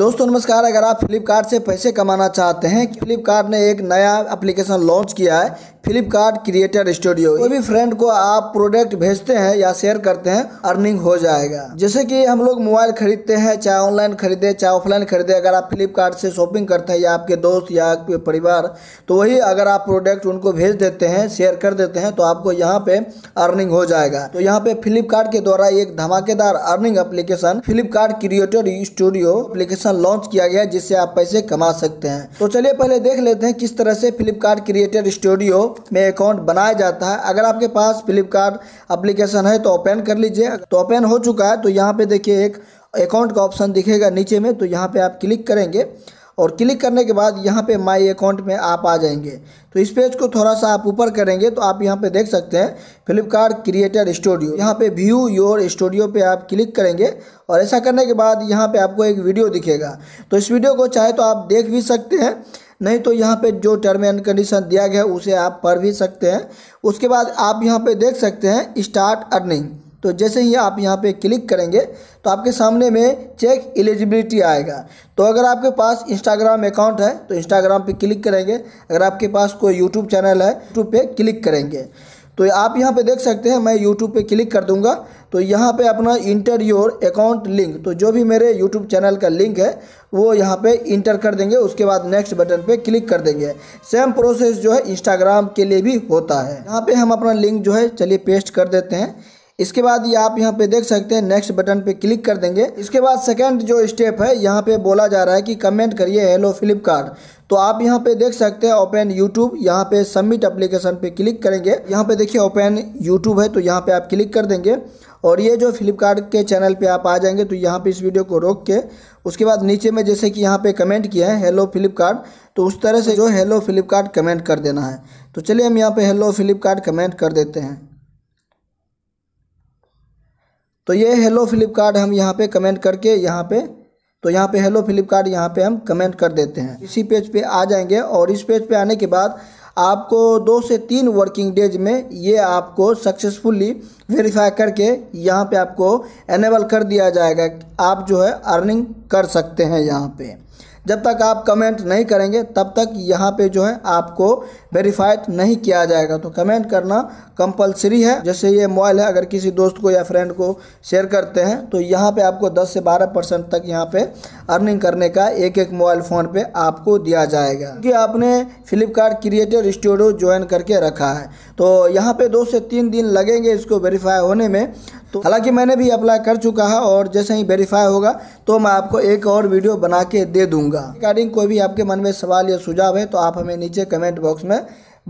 दोस्तों नमस्कार अगर आप फ्लिपकार्ट से पैसे कमाना चाहते हैं फ्लिपकार्ट ने एक नया एप्लीकेशन लॉन्च किया है फ्लिपकार्ट क्रिएटर स्टूडियो कोई भी फ्रेंड को आप प्रोडक्ट भेजते हैं या शेयर करते हैं अर्निंग हो जाएगा जैसे कि हम लोग मोबाइल खरीदते हैं चाहे ऑनलाइन खरीदे चाहे ऑफलाइन खरीदे अगर आप फ्लिपकार्ट से शॉपिंग करते हैं या आपके दोस्त या आपके परिवार तो वही अगर आप प्रोडक्ट उनको भेज देते हैं शेयर कर देते हैं तो आपको यहाँ पे अर्निंग हो जाएगा तो यहाँ पे फ्लिपकार्ट के द्वारा एक धमाकेदार earning application Flipkart creator studio application launch किया गया जिससे आप पैसे कमा सकते हैं तो चलिए पहले देख लेते हैं किस तरह से फ्लिपकार्ट क्रिएटर स्टूडियो में अकाउंट बनाया जाता है अगर आपके पास फ्लिपकार्ट अप्लीकेशन है तो ओपन कर लीजिए तो ओपन हो चुका है तो यहाँ पर देखिए एक अकाउंट का ऑप्शन दिखेगा नीचे में तो यहाँ पर आप क्लिक करेंगे और क्लिक करने के बाद यहाँ पे माई अकाउंट में आप आ जाएंगे तो इस पेज को थोड़ा सा आप ऊपर करेंगे तो आप यहाँ पे देख सकते हैं फ्लिपकार्ट क्रिएटर स्टूडियो यहाँ पे व्यू योर स्टूडियो पे आप क्लिक करेंगे और ऐसा करने के बाद यहाँ पे आपको एक वीडियो दिखेगा तो इस वीडियो को चाहे तो आप देख भी सकते हैं नहीं तो यहाँ पे जो टर्म एंड कंडीशन दिया गया है उसे आप पढ़ भी सकते हैं उसके बाद आप यहाँ पे देख सकते हैं स्टार्ट अर्निंग तो जैसे ही आप यहाँ पे क्लिक करेंगे तो आपके सामने में चेक एलिजिबिलिटी आएगा तो अगर आपके पास इंस्टाग्राम अकाउंट है तो इंस्टाग्राम पे क्लिक करेंगे अगर आपके पास कोई यूट्यूब चैनल है यूट्यूब पर क्लिक करेंगे तो आप यहाँ पे देख सकते हैं मैं यूट्यूब पे क्लिक कर दूंगा तो यहाँ पे अपना इंटर योर अकाउंट लिंक तो जो भी मेरे यूट्यूब चैनल का लिंक है वो यहाँ पे इंटर कर देंगे उसके बाद नेक्स्ट बटन पे क्लिक कर देंगे सेम प्रोसेस जो है इंस्टाग्राम के लिए भी होता है यहाँ पे हम अपना लिंक जो है चलिए पेस्ट कर देते हैं इसके बाद ये आप यहाँ पे देख सकते हैं नेक्स्ट बटन पे क्लिक कर देंगे इसके बाद सेकंड जो स्टेप है यहाँ पे बोला जा रहा है कि कमेंट करिए हेलो फ्लिपकार्ट तो आप यहाँ पे देख सकते हैं ओपन यूट्यूब यहाँ पे सबमिट एप्लीकेशन पे क्लिक करेंगे यहाँ पे देखिए ओपन यूट्यूब है तो यहाँ पे आप क्लिक कर देंगे और ये जो फ्लिपकार्ट के चैनल पर आप आ जाएंगे तो यहाँ पर इस वीडियो को रोक के उसके बाद नीचे में जैसे कि यहाँ पे कमेंट किया है हेलो फ्लिपकार्ट तो उस तरह से जो हेलो फ्लिपकार्ट कमेंट कर देना है तो चलिए हम यहाँ पे हेलो फ्लिपकार्ट कमेंट कर देते हैं तो ये हेलो फ्लिपकार्ट हम यहाँ पे कमेंट करके यहाँ पे तो यहाँ पे हेलो फ्लिपकार्ट यहाँ पे हम कमेंट कर देते हैं इसी पेज पे आ जाएंगे और इस पेज पे आने के बाद आपको दो से तीन वर्किंग डेज में ये आपको सक्सेसफुली वेरीफाई करके यहाँ पे आपको एनेबल कर दिया जाएगा आप जो है अर्निंग कर सकते हैं यहाँ पर जब तक आप कमेंट नहीं करेंगे तब तक यहाँ पे जो है आपको वेरीफाइड नहीं किया जाएगा तो कमेंट करना कंपलसरी है जैसे ये मोबाइल है अगर किसी दोस्त को या फ्रेंड को शेयर करते हैं तो यहाँ पे आपको 10 से 12 परसेंट तक यहाँ पे अर्निंग करने का एक एक मोबाइल फ़ोन पे आपको दिया जाएगा क्योंकि आपने फ्लिपकार्ट क्रिएटर स्टूडियो ज्वाइन करके रखा है तो यहाँ पे दो से तीन दिन लगेंगे इसको वेरीफाई होने में तो हालांकि मैंने भी अप्लाई कर चुका है और जैसे ही वेरीफाई होगा तो मैं आपको एक और वीडियो बना के दे दूंगा रिगार्डिंग कोई भी आपके मन में सवाल या सुझाव है तो आप हमें नीचे कमेंट बॉक्स में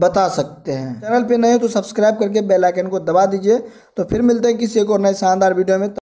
बता सकते हैं चैनल पे नए हो तो सब्सक्राइब करके बेल आइकन को दबा दीजिए तो फिर मिलते हैं किसी एक और नए शानदार वीडियो में